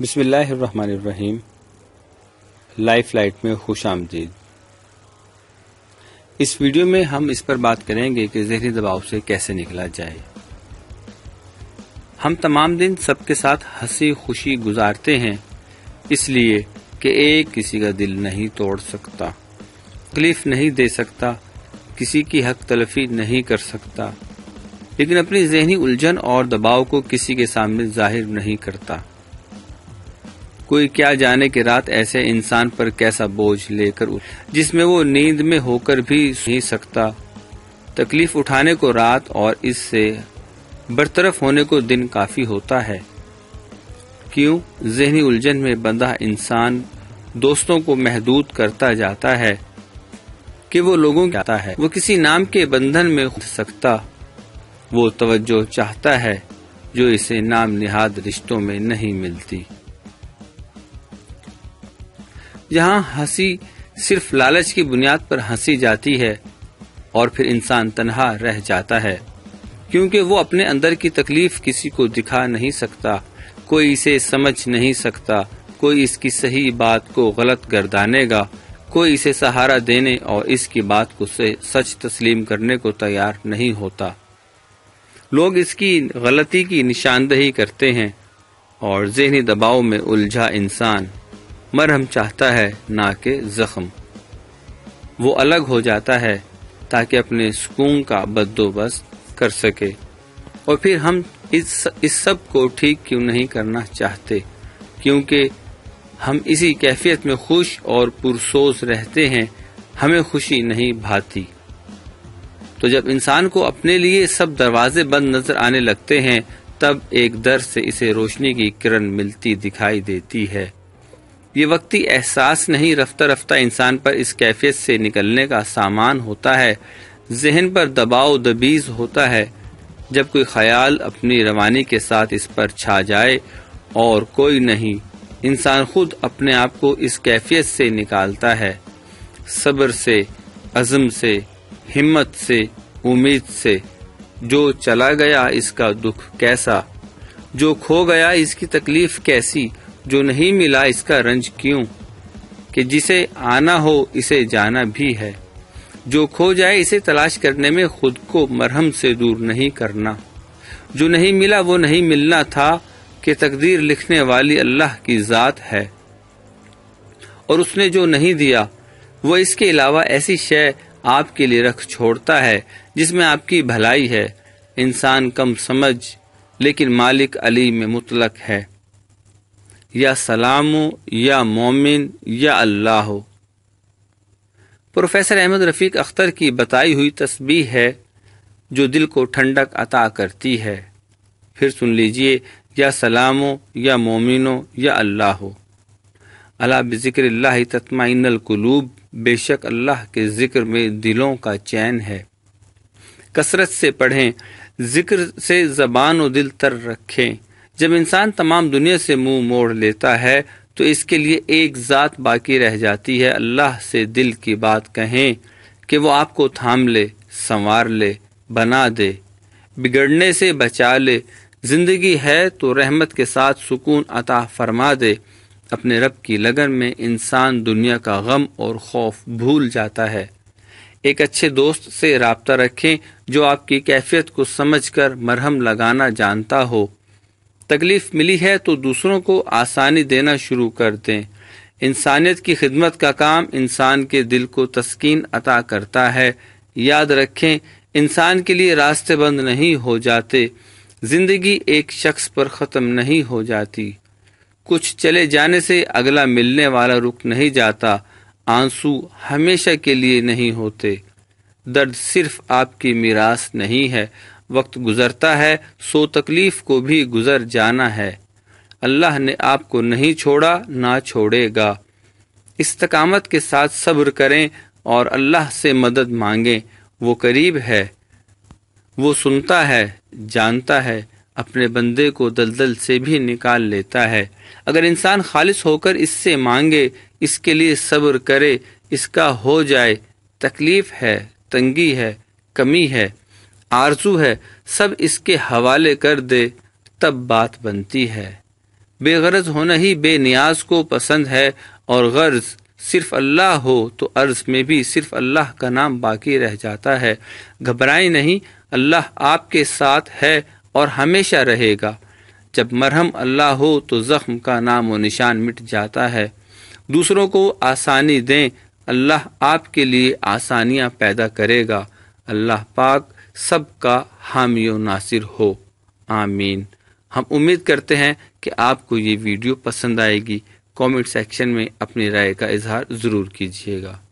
बिसमीम life light में खुश आमदीद इस वीडियो में हम इस पर बात करेंगे कि जहरी दबाव से कैसे निकला जाए हम तमाम दिन सबके साथ हंसी खुशी गुजारते हैं इसलिए कि एक किसी का दिल नहीं तोड़ सकता तकलीफ नहीं दे सकता किसी की हक तलफी नहीं कर सकता लेकिन अपनी जहनी उलझन और दबाव को किसी के सामने जाहिर नहीं करता कोई क्या जाने की रात ऐसे इंसान पर कैसा बोझ लेकर जिसमें वो नींद में होकर भी नहीं सकता तकलीफ उठाने को रात और इससे बरतरफ होने को दिन काफी होता है क्यों जहनी उलझन में बंधा इंसान दोस्तों को महदूद करता जाता है कि वो लोगों जाता है वो किसी नाम के बंधन में उठ सकता वो तवज्जो चाहता है जो इसे नाम निहाद रिश्तों में नहीं मिलती जहाँ हंसी सिर्फ लालच की बुनियाद पर हंसी जाती है और फिर इंसान तनहा रह जाता है क्योंकि वो अपने अंदर की तकलीफ किसी को दिखा नहीं सकता कोई इसे समझ नहीं सकता कोई इसकी सही बात को गलत गर्दानेगा कोई इसे सहारा देने और इसकी बात को से सच तस्लीम करने को तैयार नहीं होता लोग इसकी गलती की निशानदेही करते हैं और जहनी दबाव में उलझा इंसान मरहम चाहता है ना के जख्म वो अलग हो जाता है ताकि अपने सुकून का बदोबस्त कर सके और फिर हम इस इस सब को ठीक क्यों नहीं करना चाहते क्योंकि हम इसी कैफियत में खुश और पुरसोस रहते हैं हमें खुशी नहीं भाती तो जब इंसान को अपने लिए सब दरवाजे बंद नजर आने लगते हैं तब एक दर से इसे रोशनी की किरण मिलती दिखाई देती है ये वक्ती एहसास नहीं रफ्ता रफ्ता इंसान पर इस कैफियत से निकलने का सामान होता है जहन पर दबाव दबीज होता है जब कोई ख्याल अपनी रवानी के साथ इस पर छा जाए और कोई नहीं इंसान खुद अपने आप को इस कैफियत से निकालता है सब्र से अज़म से हिम्मत से उम्मीद से जो चला गया इसका दुख कैसा जो खो गया इसकी तकलीफ कैसी जो नहीं मिला इसका रंज क्यों कि जिसे आना हो इसे जाना भी है जो खो जाए इसे तलाश करने में खुद को मरहम से दूर नहीं करना जो नहीं मिला वो नहीं मिलना था कि तकदीर लिखने वाली अल्लाह की जात है और उसने जो नहीं दिया वो इसके अलावा ऐसी शय आपके लिए रख छोड़ता है जिसमें आपकी भलाई है इंसान कम समझ लेकिन मालिक अली में मुतलक है या सलाम या मोमिन या अल्लाह प्रोफेसर अहमद रफ़ीक अख्तर की बताई हुई तस्बी है जो दिल को ठंडक अता करती है फिर सुन लीजिए या सलामो या मोमिनो या अल्लाह अला बिक्र तत्माइनकलूब बेशक अल्लाह के ज़िक्र में दिलों का चैन है कसरत से पढ़ें ज़िक्र से ज़बान व दिल तर रखें जब इंसान तमाम दुनिया से मुंह मोड़ लेता है तो इसके लिए एक ज़ात बाकी रह जाती है अल्लाह से दिल की बात कहें कि वो आपको थाम ले संवार ले बना दे बिगड़ने से बचा ले ज़िंदगी है तो रहमत के साथ सुकून अता फरमा दे अपने रब की लगन में इंसान दुनिया का गम और खौफ भूल जाता है एक अच्छे दोस्त से रबता रखें जो आपकी कैफियत को समझकर मरहम लगाना जानता हो तकलीफ़ मिली है तो दूसरों को आसानी देना शुरू कर दें इंसानियत की खिदमत का काम इंसान के दिल को तस्कीन अता करता है याद रखें इंसान के लिए रास्ते बंद नहीं हो जाते ज़िंदगी एक शख्स पर ख़त्म नहीं हो जाती कुछ चले जाने से अगला मिलने वाला रुक नहीं जाता आंसू हमेशा के लिए नहीं होते दर्द सिर्फ आपकी मीरास नहीं है वक्त गुजरता है सो तकलीफ को भी गुजर जाना है अल्लाह ने आपको नहीं छोड़ा ना छोड़ेगा इस्तकामत के साथ सब्र करें और अल्लाह से मदद मांगें वो करीब है वो सुनता है जानता है अपने बंदे को दलदल से भी निकाल लेता है अगर इंसान खालिश होकर इससे मांगे इसके लिए सब्र करे इसका हो जाए तकलीफ़ है तंगी है कमी है आरजू है सब इसके हवाले कर दे तब बात बनती है बेगरज होना ही बेनियाज को पसंद है और गर्ज सिर्फ अल्लाह हो तो अर्ज में भी सिर्फ अल्लाह का नाम बाकी रह जाता है घबराएं नहीं अल्लाह आपके साथ है और हमेशा रहेगा जब मरहम अल्लाह हो तो ज़ख्म का नाम व निशान मिट जाता है दूसरों को आसानी दें अल्लाह आपके लिए आसानियाँ पैदा करेगा अल्लाह पाक सब का हामी नासिर हो आमीन हम उम्मीद करते हैं कि आपको ये वीडियो पसंद आएगी कमेंट सेक्शन में अपनी राय का इजहार ज़रूर कीजिएगा